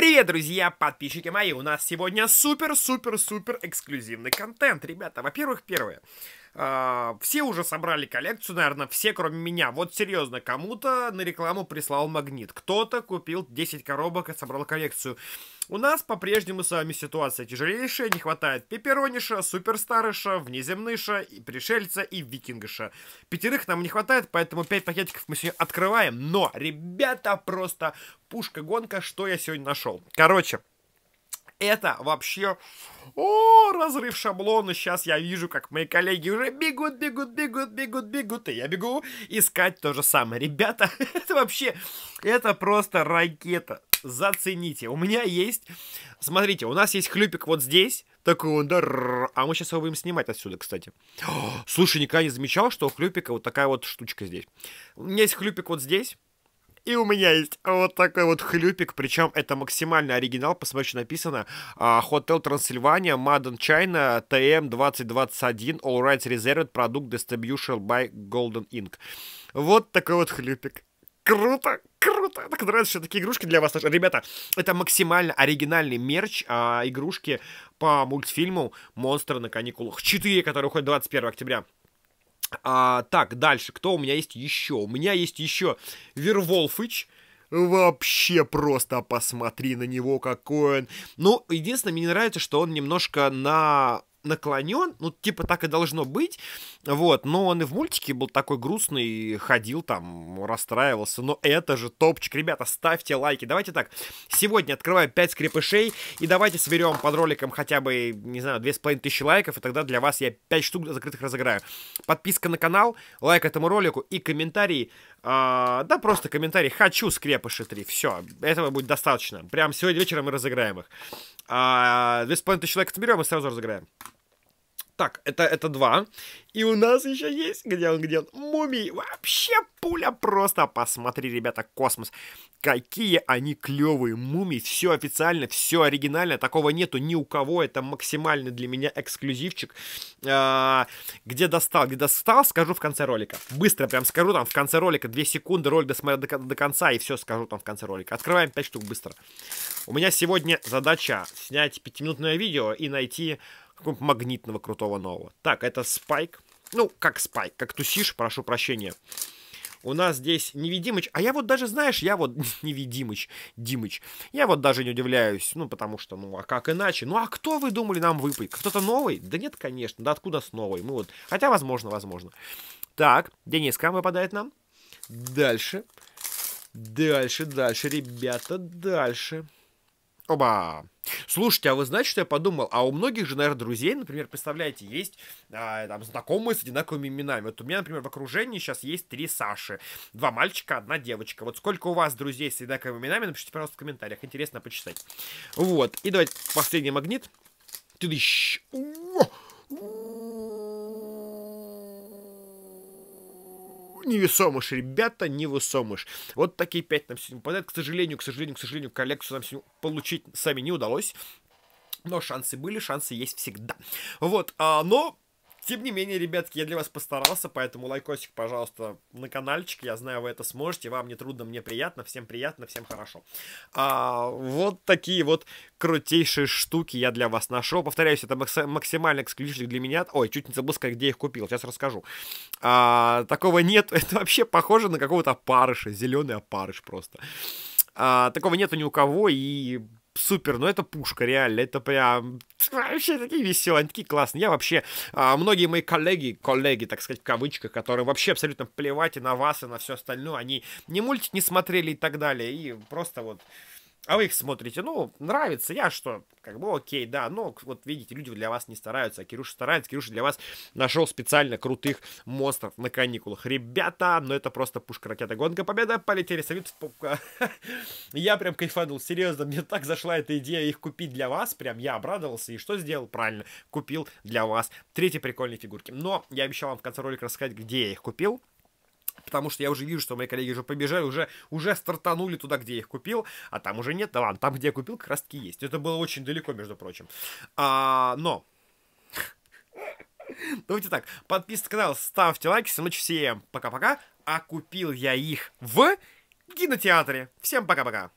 Привет, друзья, подписчики мои! У нас сегодня супер-супер-супер эксклюзивный контент. Ребята, во-первых, первое. А, все уже собрали коллекцию, наверное, все, кроме меня. Вот серьезно, кому-то на рекламу прислал магнит. Кто-то купил 10 коробок и собрал коллекцию. У нас по-прежнему с вами ситуация тяжелейшая, не хватает пепперониша, суперстарыша, внеземныша, и пришельца и викингыша. Пятерых нам не хватает, поэтому пять пакетиков мы сегодня открываем. Но, ребята, просто пушка-гонка, что я сегодня нашел. Короче, это вообще... О, разрыв шаблона. Сейчас я вижу, как мои коллеги уже бегут, бегут, бегут, бегут, бегут. И я бегу искать то же самое. Ребята, это вообще... Это просто ракета. Зацените. У меня есть... Смотрите, у нас есть хлюпик вот здесь. Такой он, да, а мы сейчас его будем снимать отсюда, кстати. О, слушай, никогда не замечал, что у хлюпика вот такая вот штучка здесь. У меня есть хлюпик вот здесь. И у меня есть вот такой вот хлюпик, причем это максимально оригинал, посмотрите, написано а, Hotel Transylvania, Madden China, TM2021, All Rights Reserved, Product Distribution by Golden Inc. Вот такой вот хлюпик. Круто, круто. Так нравится, что такие игрушки для вас. Ребята, это максимально оригинальный мерч а, игрушки по мультфильму «Монстры на каникулах 4», который уходит 21 октября. А, так, дальше. Кто у меня есть еще? У меня есть еще Верволфыч. Вообще просто посмотри на него, какой он. Ну, единственное, мне не нравится, что он немножко на наклонен, ну, типа, так и должно быть, вот, но он и в мультике был такой грустный, ходил там, расстраивался, но это же топчик, ребята, ставьте лайки, давайте так, сегодня открываю 5 скрепышей, и давайте сверем под роликом хотя бы, не знаю, 2500 лайков, и тогда для вас я 5 штук закрытых разыграю. Подписка на канал, лайк этому ролику и комментарий, э, да, просто комментарий, хочу скрепыши 3, все, этого будет достаточно, прям сегодня вечером мы разыграем их. А, 2,5 человек отберем и сразу разыграем. Так, это, это два. И у нас еще есть, где он, где он, мумий. Вообще пуля просто. Посмотри, ребята, космос. Какие они клевые мумии. Все официально, все оригинально. Такого нету ни у кого. Это максимальный для меня эксклюзивчик. А, где достал, где достал, скажу в конце ролика. Быстро прям скажу там в конце ролика. Две секунды, ролик досмотрю до, до конца и все скажу там в конце ролика. Открываем пять штук быстро. У меня сегодня задача снять пятиминутное видео и найти какого-нибудь магнитного крутого нового. Так, это Спайк. Ну, как Спайк, как Тусиш, прошу прощения. У нас здесь Невидимыч. А я вот даже, знаешь, я вот Невидимыч, Димыч. Я вот даже не удивляюсь, ну, потому что, ну, а как иначе? Ну, а кто, вы думали, нам выпить, Кто-то новый? Да нет, конечно. Да откуда с новой? Мы вот... Хотя, возможно, возможно. Так, Дениска выпадает нам. Дальше. Дальше, дальше, ребята, дальше. Оба. Слушайте, а вы знаете, что я подумал? А у многих же, наверное, друзей, например, представляете, есть а, там знакомые с одинаковыми именами. Вот у меня, например, в окружении сейчас есть три Саши. Два мальчика, одна девочка. Вот сколько у вас друзей с одинаковыми именами, напишите, пожалуйста, в комментариях. Интересно почитать. Вот. И давайте последний магнит. Ты О! невесомыш, ребята, невесомыш. Вот такие пять нам сегодня попадают. К сожалению, к сожалению, к сожалению, коллекцию нам сегодня получить сами не удалось. Но шансы были, шансы есть всегда. Вот, а, но тем не менее, ребятки, я для вас постарался, поэтому лайкосик, пожалуйста, на каналчик. Я знаю, вы это сможете. Вам не трудно, мне приятно. Всем приятно, всем хорошо. А, вот такие вот крутейшие штуки я для вас нашел. Повторяюсь, это максимально эксклюзивчик для меня. Ой, чуть не забыл сказать, где я их купил. Сейчас расскажу. А, такого нет. Это вообще похоже на какого-то опарыша. Зеленый опарыш просто. А, такого нету ни у кого, и супер, но это пушка, реально, это прям вообще такие веселые, они такие классные. Я вообще, а, многие мои коллеги, коллеги, так сказать, в кавычках, которые вообще абсолютно плевать и на вас, и на все остальное, они не мультик не смотрели и так далее, и просто вот а вы их смотрите, ну, нравится, я что, как бы окей, да, но вот видите, люди для вас не стараются, а Кирюша старается, Кирюша для вас нашел специально крутых монстров на каникулах. Ребята, ну это просто пушка, ракета, гонка, победа, полетели, салют. Я прям кайфанул, серьезно, мне так зашла эта идея их купить для вас, прям я обрадовался, и что сделал? Правильно, купил для вас третьи прикольные фигурки. Но я обещал вам в конце ролика рассказать, где я их купил, потому что я уже вижу, что мои коллеги уже побежали, уже, уже стартанули туда, где я их купил, а там уже нет, да ладно, там, где я купил, как раз таки есть. Это было очень далеко, между прочим. А, но... Давайте так, подписывайтесь на канал, ставьте лайки, всем ночи, всем пока-пока, а купил я их в кинотеатре. Всем пока-пока.